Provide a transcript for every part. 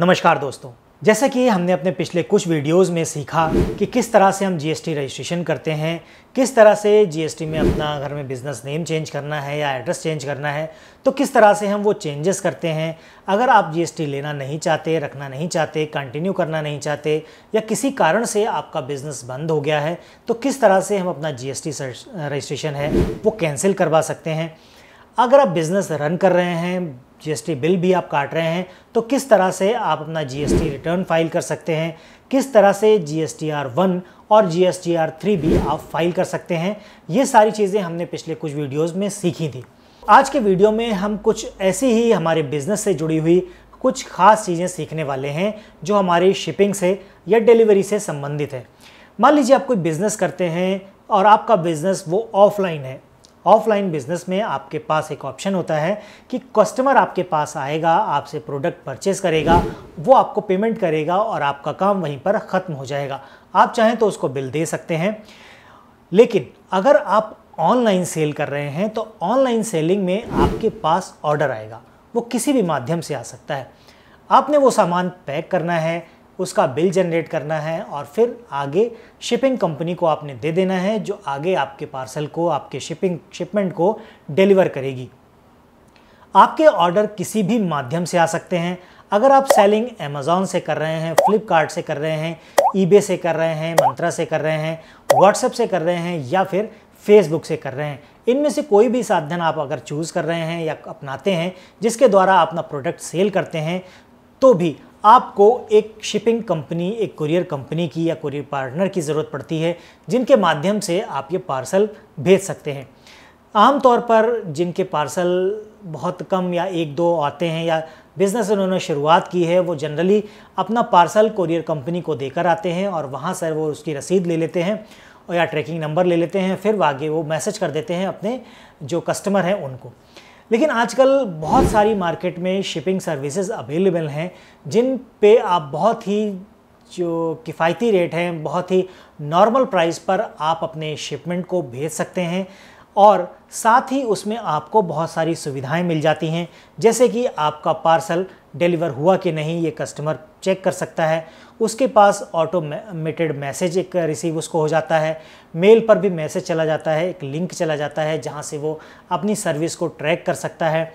नमस्कार दोस्तों जैसा कि हमने अपने पिछले कुछ वीडियोस में सीखा कि किस तरह से हम जीएसटी रजिस्ट्रेशन करते हैं किस तरह से जीएसटी में अपना घर में बिज़नेस नेम चेंज करना है या एड्रेस चेंज करना है तो किस तरह से हम वो चेंजेस करते हैं अगर आप जीएसटी लेना नहीं चाहते रखना नहीं चाहते कंटिन्यू करना नहीं चाहते या किसी कारण से आपका बिज़नेस बंद हो गया है तो किस तरह से हम अपना टी रजिस्ट्रेशन है वो कैंसिल करवा सकते हैं अगर आप बिज़नेस रन कर रहे हैं जीएसटी बिल भी आप काट रहे हैं तो किस तरह से आप अपना जीएसटी रिटर्न फाइल कर सकते हैं किस तरह से G S T R one और G S T R three भी आप फाइल कर सकते हैं ये सारी चीज़ें हमने पिछले कुछ वीडियोज़ में सीखी थी आज के वीडियो में हम कुछ ऐसी ही हमारे बिज़नेस से जुड़ी हुई कुछ खास चीज़ें सीखने वाले हैं जो हमारी शिपिंग से या डिलीवरी से संबंधित है मान लीजिए आप कोई बिज़नेस करते हैं और आपका बिज़नेस वो ऑफलाइन है ऑफलाइन बिजनेस में आपके पास एक ऑप्शन होता है कि कस्टमर आपके पास आएगा आपसे प्रोडक्ट परचेस करेगा वो आपको पेमेंट करेगा और आपका काम वहीं पर ख़त्म हो जाएगा आप चाहें तो उसको बिल दे सकते हैं लेकिन अगर आप ऑनलाइन सेल कर रहे हैं तो ऑनलाइन सेलिंग में आपके पास ऑर्डर आएगा वो किसी भी माध्यम से आ सकता है आपने वो सामान पैक करना है उसका बिल जनरेट करना है और फिर आगे शिपिंग कंपनी को आपने दे देना है जो आगे आपके पार्सल को आपके शिपिंग शिपमेंट को डिलीवर करेगी आपके ऑर्डर किसी भी माध्यम से आ सकते हैं अगर आप सेलिंग अमेजोन से कर रहे हैं फ्लिपकार्ट से कर रहे हैं ईबे से कर रहे हैं मंत्रा से कर रहे हैं व्हाट्सएप से कर रहे हैं या फिर फेसबुक से कर रहे हैं इनमें से कोई भी साधन आप अगर चूज़ कर रहे हैं या अपनाते हैं जिसके द्वारा अपना प्रोडक्ट सेल करते हैं तो भी आपको एक शिपिंग कंपनी एक कुरियर कंपनी की या कुरियर पार्टनर की ज़रूरत पड़ती है जिनके माध्यम से आप ये पार्सल भेज सकते हैं आमतौर पर जिनके पार्सल बहुत कम या एक दो आते हैं या बिज़नेस उन्होंने शुरुआत की है वो जनरली अपना पार्सल कुरियर कंपनी को देकर आते हैं और वहाँ से वो उसकी रसीद ले लेते हैं या ट्रैकिंग नंबर ले लेते हैं फिर आगे वो मैसेज कर देते हैं अपने जो कस्टमर हैं उनको लेकिन आजकल बहुत सारी मार्केट में शिपिंग सर्विसेज अवेलेबल हैं जिन पे आप बहुत ही जो किफ़ायती रेट हैं बहुत ही नॉर्मल प्राइस पर आप अपने शिपमेंट को भेज सकते हैं और साथ ही उसमें आपको बहुत सारी सुविधाएं मिल जाती हैं जैसे कि आपका पार्सल डिलीवर हुआ कि नहीं ये कस्टमर चेक कर सकता है उसके पास ऑटोमेटेड मैसेज एक रिसीव उसको हो जाता है मेल पर भी मैसेज चला जाता है एक लिंक चला जाता है जहाँ से वो अपनी सर्विस को ट्रैक कर सकता है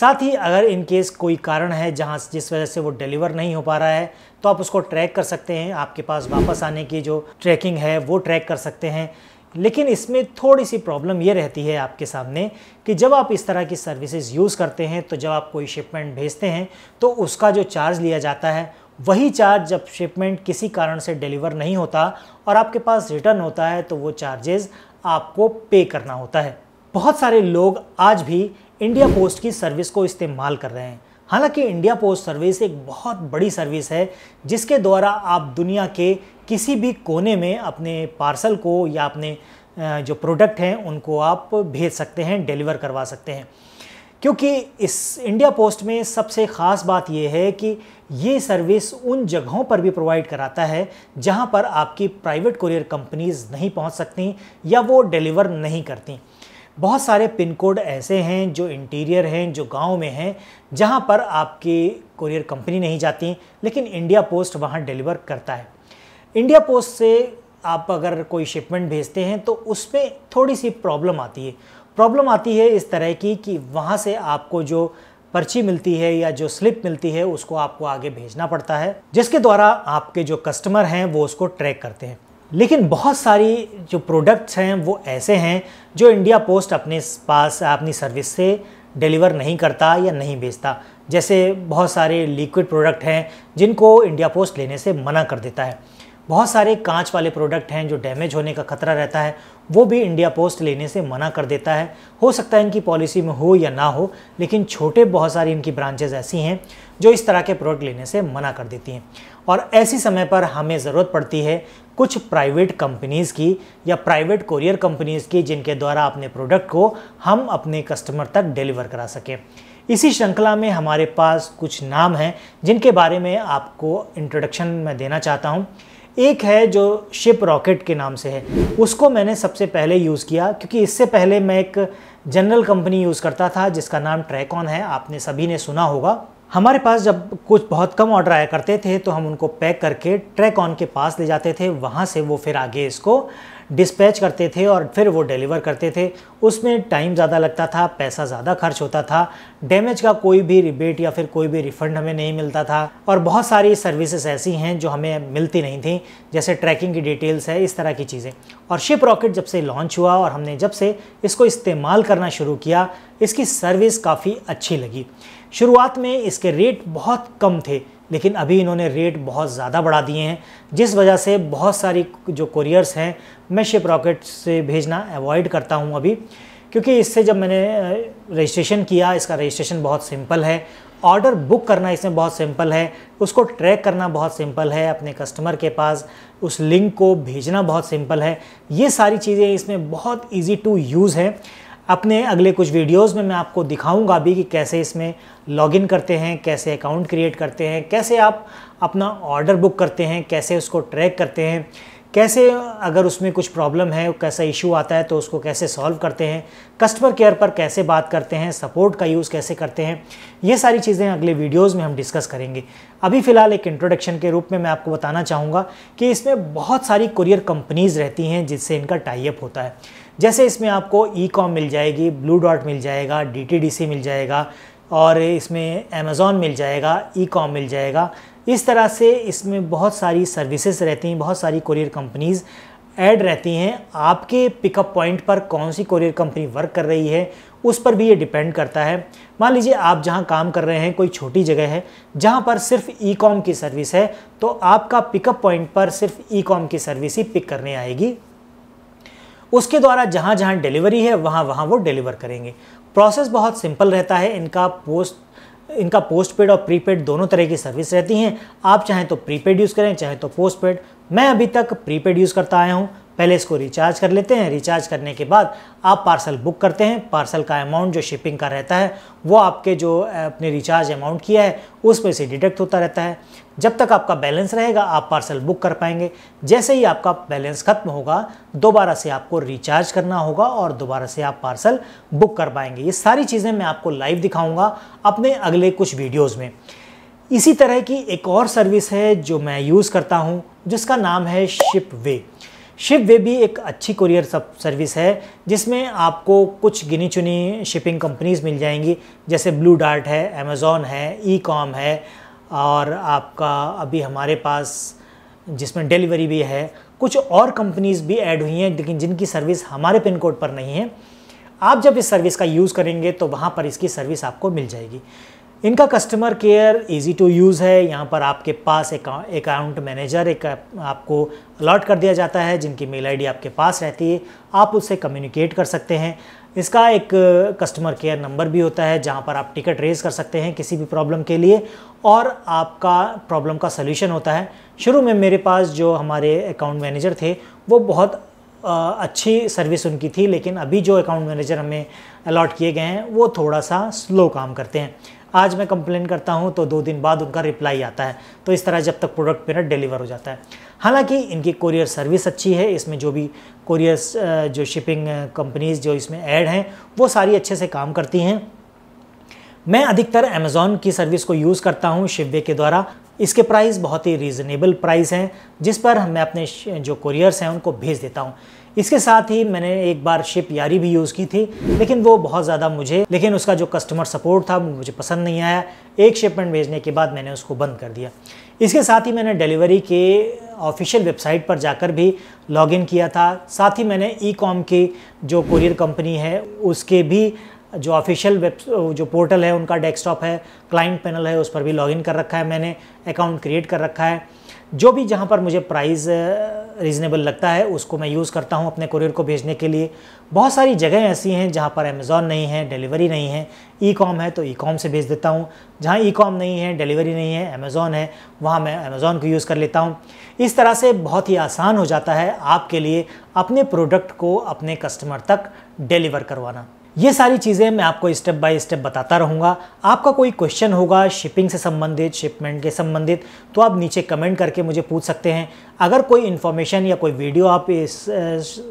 साथ ही अगर इन केस कोई कारण है जहाँ जिस वजह से वो डिलीवर नहीं हो पा रहा है तो आप उसको ट्रैक कर सकते हैं आपके पास वापस आने की जो ट्रैकिंग है वो ट्रैक कर सकते हैं लेकिन इसमें थोड़ी सी प्रॉब्लम ये रहती है आपके सामने कि जब आप इस तरह की सर्विसेज यूज़ करते हैं तो जब आप कोई शिपमेंट भेजते हैं तो उसका जो चार्ज लिया जाता है वही चार्ज जब शिपमेंट किसी कारण से डिलीवर नहीं होता और आपके पास रिटर्न होता है तो वो चार्जेस आपको पे करना होता है बहुत सारे लोग आज भी इंडिया पोस्ट की सर्विस को इस्तेमाल कर रहे हैं हालांकि इंडिया पोस्ट सर्विस एक बहुत बड़ी सर्विस है जिसके द्वारा आप दुनिया के किसी भी कोने में अपने पार्सल को या अपने जो प्रोडक्ट हैं उनको आप भेज सकते हैं डिलीवर करवा सकते हैं क्योंकि इस इंडिया पोस्ट में सबसे ख़ास बात यह है कि ये सर्विस उन जगहों पर भी प्रोवाइड कराता है जहाँ पर आपकी प्राइवेट कुरियर कंपनीज़ नहीं पहुँच सकती या वो डिलीवर नहीं करती बहुत सारे पिन कोड ऐसे हैं जो इंटीरियर हैं जो गांव में हैं जहां पर आपकी कुरियर कंपनी नहीं जाती लेकिन इंडिया पोस्ट वहां डिलीवर करता है इंडिया पोस्ट से आप अगर कोई शिपमेंट भेजते हैं तो उसमें थोड़ी सी प्रॉब्लम आती है प्रॉब्लम आती है इस तरह की कि वहाँ से आपको जो पर्ची मिलती है या जो स्लिप मिलती है उसको आपको आगे भेजना पड़ता है जिसके द्वारा आपके जो कस्टमर हैं वो उसको ट्रैक करते हैं लेकिन बहुत सारी जो प्रोडक्ट्स हैं वो ऐसे हैं जो इंडिया पोस्ट अपने पास अपनी सर्विस से डिलीवर नहीं करता या नहीं बेचता जैसे बहुत सारे लिक्विड प्रोडक्ट हैं जिनको इंडिया पोस्ट लेने से मना कर देता है बहुत सारे कांच वाले प्रोडक्ट हैं जो डैमेज होने का खतरा रहता है वो भी इंडिया पोस्ट लेने से मना कर देता है हो सकता है इनकी पॉलिसी में हो या ना हो लेकिन छोटे बहुत सारी इनकी ब्रांचेज ऐसी हैं जो इस तरह के प्रोडक्ट लेने से मना कर देती हैं और ऐसी समय पर हमें ज़रूरत पड़ती है कुछ प्राइवेट कंपनीज़ की या प्राइवेट कोरियर कंपनीज़ की जिनके द्वारा अपने प्रोडक्ट को हम अपने कस्टमर तक डिलीवर करा सकें इसी श्रृंखला में हमारे पास कुछ नाम हैं जिनके बारे में आपको इंट्रोडक्शन मैं देना चाहता हूँ एक है जो शिप रॉकेट के नाम से है उसको मैंने सबसे पहले यूज़ किया क्योंकि इससे पहले मैं एक जनरल कंपनी यूज़ करता था जिसका नाम ट्रैकॉन है आपने सभी ने सुना होगा हमारे पास जब कुछ बहुत कम ऑर्डर आया करते थे तो हम उनको पैक करके ट्रैकॉन के पास ले जाते थे वहाँ से वो फिर आगे इसको डिस्पैच करते थे और फिर वो डिलीवर करते थे उसमें टाइम ज़्यादा लगता था पैसा ज़्यादा खर्च होता था डैमेज का कोई भी रिबेट या फिर कोई भी रिफंड हमें नहीं मिलता था और बहुत सारी सर्विसेज ऐसी हैं जो हमें मिलती नहीं थी जैसे ट्रैकिंग की डिटेल्स है इस तरह की चीज़ें और शिप रॉकेट जब से लॉन्च हुआ और हमने जब से इसको इस्तेमाल करना शुरू किया इसकी सर्विस काफ़ी अच्छी लगी शुरुआत में इसके रेट बहुत कम थे लेकिन अभी इन्होंने रेट बहुत ज़्यादा बढ़ा दिए हैं जिस वजह से बहुत सारी जो कोरियर्स हैं मैं शिप रॉकेट से भेजना अवॉइड करता हूँ अभी क्योंकि इससे जब मैंने रजिस्ट्रेशन किया इसका रजिस्ट्रेशन बहुत सिंपल है ऑर्डर बुक करना इसमें बहुत सिंपल है उसको ट्रैक करना बहुत सिंपल है अपने कस्टमर के पास उस लिंक को भेजना बहुत सिंपल है ये सारी चीज़ें इसमें बहुत ईजी टू यूज़ हैं अपने अगले कुछ वीडियोस में मैं आपको दिखाऊंगा भी कि कैसे इसमें लॉगिन करते हैं कैसे अकाउंट क्रिएट करते हैं कैसे आप अपना ऑर्डर बुक करते हैं कैसे उसको ट्रैक करते हैं कैसे अगर उसमें कुछ प्रॉब्लम है कैसा इशू आता है तो उसको कैसे सॉल्व करते हैं कस्टमर केयर पर कैसे बात करते हैं सपोर्ट का यूज़ कैसे करते हैं ये सारी चीज़ें अगले वीडियोस में हम डिस्कस करेंगे अभी फ़िलहाल एक इंट्रोडक्शन के रूप में मैं आपको बताना चाहूँगा कि इसमें बहुत सारी कुरियर कंपनीज़ रहती हैं जिससे इनका टाइप होता है जैसे इसमें आपको ई कॉम मिल जाएगी ब्लू डॉट मिल जाएगा डी मिल जाएगा और इसमें अमेज़ॉन मिल जाएगा ई कॉम मिल जाएगा इस तरह से इसमें बहुत सारी सर्विसेज रहती हैं बहुत सारी कुरियर कंपनीज़ ऐड रहती हैं आपके पिकअप पॉइंट पर कौन सी कुरियर कंपनी वर्क कर रही है उस पर भी ये डिपेंड करता है मान लीजिए आप जहाँ काम कर रहे हैं कोई छोटी जगह है जहाँ पर सिर्फ ई कॉम की सर्विस है तो आपका पिकअप पॉइंट पर सिर्फ ई कॉम की सर्विस ही पिक करने आएगी उसके द्वारा जहाँ जहाँ डिलीवरी है वहाँ वहाँ वो डिलीवर करेंगे प्रोसेस बहुत सिंपल रहता है इनका पोस्ट इनका पोस्ट पेड और प्रीपेड दोनों तरह की सर्विस रहती हैं आप चाहें तो प्रीपेड यूज़ करें चाहे तो पोस्ट पेड मैं अभी तक प्रीपेड यूज़ करता आया हूँ पहले इसको रिचार्ज कर लेते हैं रिचार्ज करने के बाद आप पार्सल बुक करते हैं पार्सल का अमाउंट जो शिपिंग का रहता है वो आपके जो अपने रिचार्ज अमाउंट किया है उस पर से डिडक्ट होता रहता है जब तक आपका बैलेंस रहेगा आप पार्सल बुक कर पाएंगे जैसे ही आपका बैलेंस खत्म होगा दोबारा से आपको रिचार्ज करना होगा और दोबारा से आप पार्सल बुक कर पाएंगे ये सारी चीज़ें मैं आपको लाइव दिखाऊँगा अपने अगले कुछ वीडियोज़ में इसी तरह की एक और सर्विस है जो मैं यूज़ करता हूँ जिसका नाम है शिप वे शिप वे भी एक अच्छी कुरियर सब सर्विस है जिसमें आपको कुछ गिनी चुनी शिपिंग कंपनीज मिल जाएंगी जैसे ब्लू डार्ट है अमेज़ोन है ई कॉम है और आपका अभी हमारे पास जिसमें डिलीवरी भी है कुछ और कंपनीज भी ऐड हुई हैं लेकिन जिनकी सर्विस हमारे पिन कोड पर नहीं है आप जब इस सर्विस का यूज़ करेंगे तो वहाँ पर इसकी सर्विस आपको मिल जाएगी इनका customer care easy to use है यहाँ पर आपके पास अकाउंट मैनेजर एक आपको अलॉट कर दिया जाता है जिनकी मेल आईडी आपके पास रहती है आप उससे कम्युनिकेट कर सकते हैं इसका एक कस्टमर केयर नंबर भी होता है जहाँ पर आप टिकट रेज कर सकते हैं किसी भी प्रॉब्लम के लिए और आपका प्रॉब्लम का सलूशन होता है शुरू में मेरे पास जो हमारे अकाउंट मैनेजर थे वो बहुत अच्छी सर्विस उनकी थी लेकिन अभी जो अकाउंट मैनेजर हमें अलॉट किए गए हैं वो थोड़ा सा स्लो काम करते हैं आज मैं कंप्लेन करता हूँ तो दो दिन बाद उनका रिप्लाई आता है तो इस तरह जब तक प्रोडक्ट मेरा डिलीवर हो जाता है हालांकि इनकी कोरियर सर्विस अच्छी है इसमें जो भी कोरियर जो शिपिंग कंपनीज़ जो इसमें ऐड हैं वो सारी अच्छे से काम करती हैं मैं अधिकतर अमेज़ॉन की सर्विस को यूज़ करता हूँ शिवे के द्वारा इसके प्राइस बहुत ही रीज़नेबल प्राइस हैं जिस पर मैं अपने जो कुरियर्स हैं उनको भेज देता हूँ इसके साथ ही मैंने एक बार शिप यारी भी यूज़ की थी लेकिन वो बहुत ज़्यादा मुझे लेकिन उसका जो कस्टमर सपोर्ट था मुझे पसंद नहीं आया एक शिपमेंट भेजने के बाद मैंने उसको बंद कर दिया इसके साथ ही मैंने डिलीवरी के ऑफिशियल वेबसाइट पर जाकर भी लॉगिन किया था साथ ही मैंने ई कॉम की जो कुरियर कंपनी है उसके भी जो ऑफिशियल वेब जो पोर्टल है उनका डेस्कटॉप है क्लाइंट पैनल है उस पर भी लॉगिन कर रखा है मैंने अकाउंट क्रिएट कर रखा है जो भी जहाँ पर मुझे प्राइस रीज़नेबल लगता है उसको मैं यूज़ करता हूँ अपने कुरियर को भेजने के लिए बहुत सारी जगह ऐसी हैं जहाँ पर अमेज़ॉन नहीं है डिलीवरी नहीं है ई कॉम है तो ई कॉम से भेज देता हूँ जहाँ ई कॉम नहीं है डिलीवरी नहीं है अमेज़ॉन है वहाँ मैं अमेज़ॉन को यूज़ कर लेता हूँ इस तरह से बहुत ही आसान हो जाता है आपके लिए अपने प्रोडक्ट को अपने कस्टमर तक डिलीवर करवाना ये सारी चीज़ें मैं आपको स्टेप बाय स्टेप बताता रहूँगा आपका कोई क्वेश्चन होगा शिपिंग से संबंधित शिपमेंट के संबंधित तो आप नीचे कमेंट करके मुझे पूछ सकते हैं अगर कोई इन्फॉर्मेशन या कोई वीडियो आप इस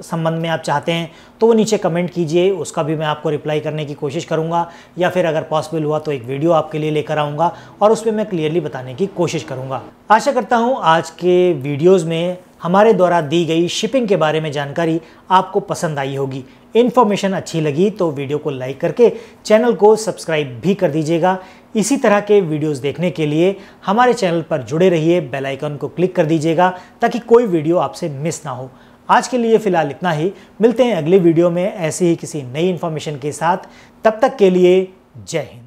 संबंध में आप चाहते हैं तो वो नीचे कमेंट कीजिए उसका भी मैं आपको रिप्लाई करने की कोशिश करूँगा या फिर अगर पॉसिबल हुआ तो एक वीडियो आपके लिए लेकर आऊँगा और उस पर मैं क्लियरली बताने की कोशिश करूँगा आशा करता हूँ आज के वीडियोज़ में हमारे द्वारा दी गई शिपिंग के बारे में जानकारी आपको पसंद आई होगी इन्फॉर्मेशन अच्छी लगी तो वीडियो को लाइक करके चैनल को सब्सक्राइब भी कर दीजिएगा इसी तरह के वीडियोस देखने के लिए हमारे चैनल पर जुड़े रहिए बेल आइकन को क्लिक कर दीजिएगा ताकि कोई वीडियो आपसे मिस ना हो आज के लिए फ़िलहाल इतना ही मिलते हैं अगले वीडियो में ऐसी ही किसी नई इन्फॉर्मेशन के साथ तब तक के लिए जय हिंद